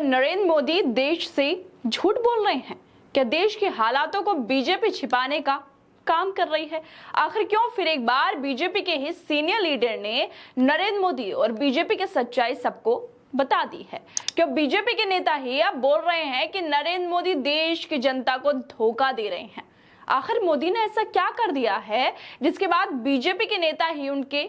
क्या नरेंद्र मोदी देश से झूठ बोल रहे हैं क्या देश के हालातों को बीजेपी छिपाने का काम कर रही है आखिर क्यों फिर एक बार बीजेपी के ही सीनियर लीडर ने नरेंद्र मोदी और बीजेपी की सच्चाई सबको बता दी है क्यों बीजेपी के नेता ही अब बोल रहे हैं कि नरेंद्र मोदी देश की जनता को धोखा दे रहे हैं आखिर मोदी ने ऐसा क्या कर दिया है जिसके बाद बीजेपी के नेता ही उनके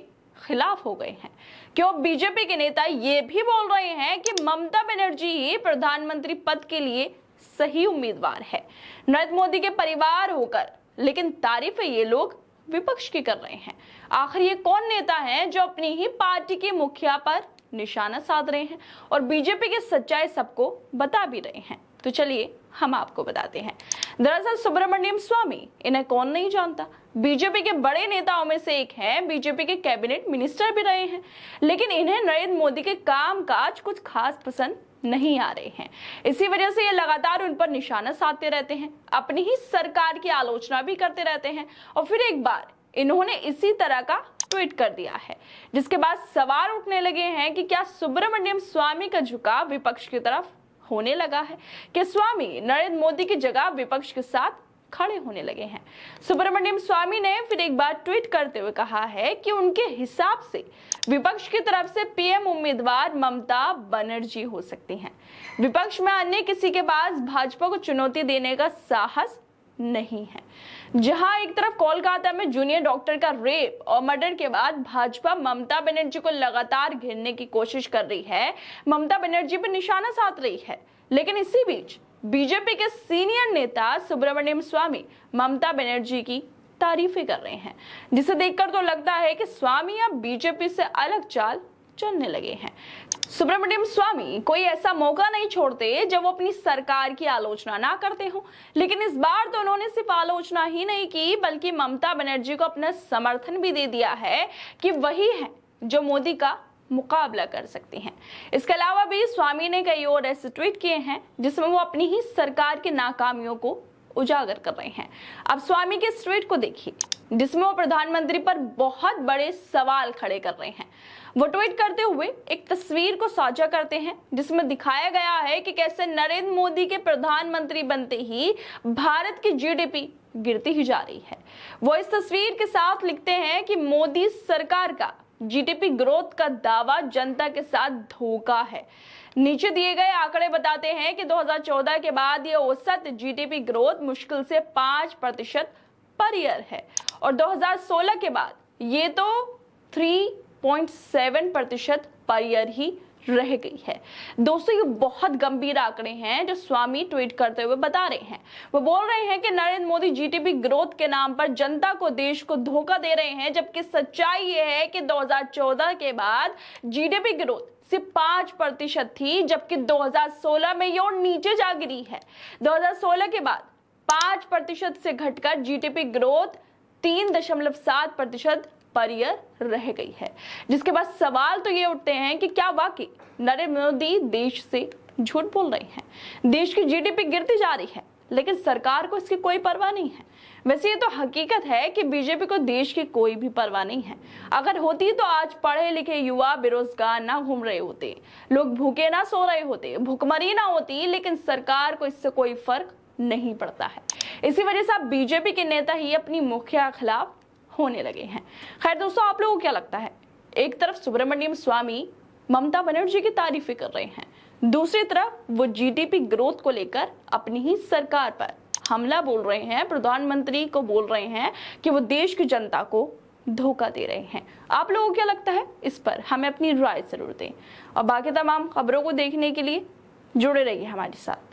खिलाफ हो गए हैं क्यों बीजेपी के नेता ये भी बोल रहे हैं कि ममता बनर्जी ही प्रधानमंत्री पद के लिए सही उम्मीदवार है नरेंद्र मोदी के परिवार होकर लेकिन तारीफ ये लोग विपक्ष की कर रहे हैं आखिर ये कौन नेता है जो अपनी ही पार्टी के मुखिया पर निशाना साध रहे हैं और बीजेपी के सच्चाई सबको बता भी रहे हैं तो चलिए हम आपको बताते हैं दरअसल सुब्रमण्यम स्वामी इन्हें कौन नहीं जानता बीजेपी के बड़े नेताओं में से एक हैं बीजेपी के कैबिनेट मिनिस्टर भी रहे हैं लेकिन इन्हें नरेंद्र मोदी के काम काज कुछ खास पसंद नहीं आ रहे हैं इसी वजह से ये लगातार उन पर निशाना साधते रहते हैं अपनी ही सरकार की आलोचना भी करते रहते हैं और फिर एक बार इन्होंने इसी तरह का ट्वीट कर दिया है जिसके बाद सवाल उठने लगे हैं कि क्या सुब्रमण्यम स्वामी का झुकाव विपक्ष की तरफ होने लगा है कि स्वामी नरेंद्र मोदी की जगह विपक्ष के साथ खड़े होने लगे हैं सुब्रमण्यम स्वामी ने फिर एक बार ट्वीट करते हुए कहा है कि उनके हिसाब से विपक्ष की तरफ से पीएम उम्मीदवार ममता बनर्जी हो सकती हैं। विपक्ष में अन्य किसी के पास भाजपा को चुनौती देने का साहस नहीं है जहां एक तरफ कोलकाता में जूनियर डॉक्टर का रेप और मर्डर के बाद भाजपा ममता बनर्जी को लगातार घेरने की कोशिश कर रही है ममता बनर्जी पर निशाना साध रही है लेकिन इसी बीच बीजेपी के सीनियर नेता सुब्रमण्यम स्वामी ममता बनर्जी की तारीफें कर रहे हैं जिसे देखकर तो लगता है कि स्वामी अब बीजेपी से अलग चाल चुनने लगे हैं सुब्रमण्यम स्वामी कोई ऐसा मौका नहीं छोड़ते जब वो अपनी सरकार की आलोचना ना करते हो लेकिन इस बार तो उन्होंने सिर्फ आलोचना ही नहीं की बल्कि ममता बनर्जी को अपना समर्थन भी दे दिया है कि वही है जो मोदी का मुकाबला कर सकती हैं इसके अलावा भी स्वामी ने कई और ऐसे ट्वीट किए हैं जिसमें वो अपनी ही सरकार की नाकामियों को उजागर कर रहे हैं अब स्वामी के ट्वीट को देखिए जिसमें वो प्रधानमंत्री पर बहुत बड़े सवाल खड़े कर रहे हैं वो ट्वीट करते हुए एक तस्वीर को साझा करते हैं जिसमें दिखाया गया है कि कैसे नरेंद्र मोदी के प्रधानमंत्री बनते ही भारत की जीडीपी गिरती ही जा रही है वो इस तस्वीर के साथ लिखते हैं कि मोदी सरकार का जीडीपी ग्रोथ का दावा जनता के साथ धोखा है नीचे दिए गए आंकड़े बताते हैं कि 2014 के बाद यह औसत जीडीपी ग्रोथ मुश्किल से पांच प्रतिशत पर ईयर है और 2016 के बाद ये तो 3.7 प्रतिशत पर ईयर ही रह गई है दोस्तों ये बहुत गंभीर आंकड़े हैं जो स्वामी ट्वीट करते हुए बता रहे हैं वो बोल रहे हैं कि नरेंद्र मोदी जीटीपी ग्रोथ के नाम पर जनता को देश को धोखा दे रहे हैं जबकि सच्चाई ये है कि 2014 के बाद जीडीपी ग्रोथ सिर्फ पांच प्रतिशत थी जबकि 2016 में ये और नीचे जा गिरी है 2016 के बाद पांच प्रतिशत से घटकर जीडीपी ग्रोथ तीन दशमलव सात प्रतिशत परियर रह गई है जिसके बाद सवाल तो ये उठते हैं कि क्या वाकई नरेंद्र मोदी देश से झूठ बोल रहे हैं देश की जीडीपी गिरती जा रही है लेकिन सरकार को इसकी कोई परवाह नहीं है वैसे ये तो हकीकत है कि बीजेपी को देश की कोई भी परवाह नहीं है अगर होती तो आज पढ़े लिखे युवा बेरोजगार ना घूम रहे होते लोग भूखे ना सो रहे होते भुखमरी ना होती लेकिन सरकार को इससे कोई फर्क नहीं पड़ता है इसी वजह से आप बीजेपी के नेता ही अपनी मुखिया खिलाफ होने लगे हैं खैर दोस्तों आप लोगों को क्या लगता है एक तरफ सुब्रमण्यम स्वामी ममता बनर्जी की तारीफें कर रहे हैं दूसरी तरफ वो जीडीपी ग्रोथ को लेकर अपनी ही सरकार पर हमला बोल रहे हैं प्रधानमंत्री को बोल रहे हैं कि वो देश की जनता को धोखा दे रहे हैं आप लोगों को क्या लगता है इस पर हमें अपनी राय जरूर दें और बाकी तमाम खबरों को देखने के लिए जुड़े रहिए हमारे साथ